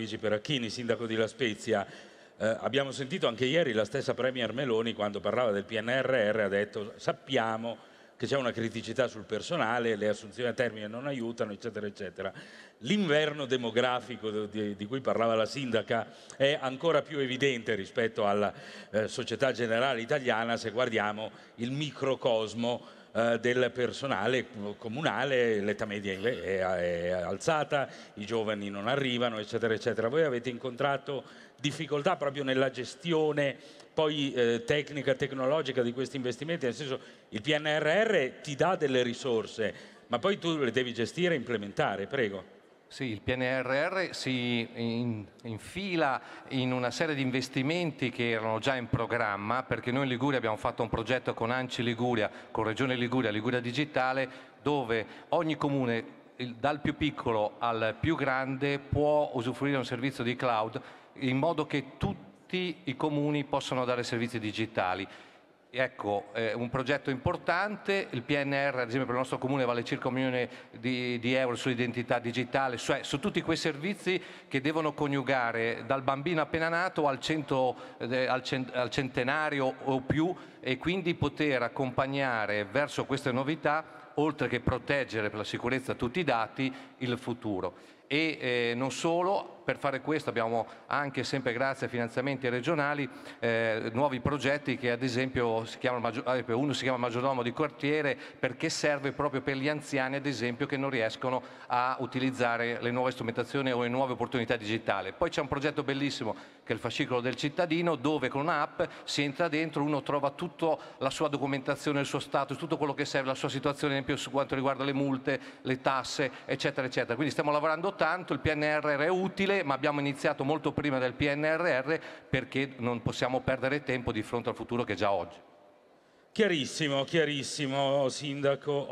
Luigi Peracchini, sindaco di La Spezia. Eh, abbiamo sentito anche ieri la stessa Premier Meloni quando parlava del PNRR ha detto sappiamo che c'è una criticità sul personale, le assunzioni a termine non aiutano, eccetera, eccetera. L'inverno demografico di, di, cui parlava la sindaca è ancora più evidente rispetto alla eh, società generale italiana se guardiamo il microcosmo eh, del personale comunale, l'età media è, è alzata, i giovani non arrivano, eccetera, eccetera. Voi avete incontrato difficoltà proprio nella gestione poi eh, tecnica, tecnologica di questi investimenti, nel senso il PNRR ti dà delle risorse, ma poi tu le devi gestire e implementare, prego. Sì, il PNRR si infila in una serie di investimenti che erano già in programma perché noi in Liguria abbiamo fatto un progetto con Anci Liguria, con Regione Liguria, Liguria Digitale, dove ogni comune, dal più piccolo al più grande, può usufruire un servizio di cloud in modo che tutti i comuni possano dare servizi digitali. Ecco, è eh, un progetto importante, il PNR ad esempio per il nostro comune vale circa un milione di, di euro sull'identità digitale, cioè su tutti quei servizi che devono coniugare dal bambino appena nato al, cento, eh, al, cent, al centenario o più e quindi poter accompagnare verso queste novità, oltre che proteggere per la sicurezza tutti i dati, il futuro. E eh, non solo, per fare questo abbiamo anche sempre grazie a finanziamenti regionali eh, nuovi progetti che ad esempio si chiamano, eh, uno si chiama maggiordomo di quartiere perché serve proprio per gli anziani ad esempio che non riescono a utilizzare le nuove strumentazioni o le nuove opportunità digitali. Poi c'è un progetto bellissimo che è il fascicolo del cittadino dove con un'app si entra dentro, uno trova tutto tutta la sua documentazione, il suo status, tutto quello che serve, la sua situazione esempio, su quanto riguarda le multe, le tasse, eccetera, eccetera. Quindi stiamo lavorando tanto, il PNRR è utile, ma abbiamo iniziato molto prima del PNRR perché non possiamo perdere tempo di fronte al futuro che è già oggi. Chiarissimo, chiarissimo, Sindaco.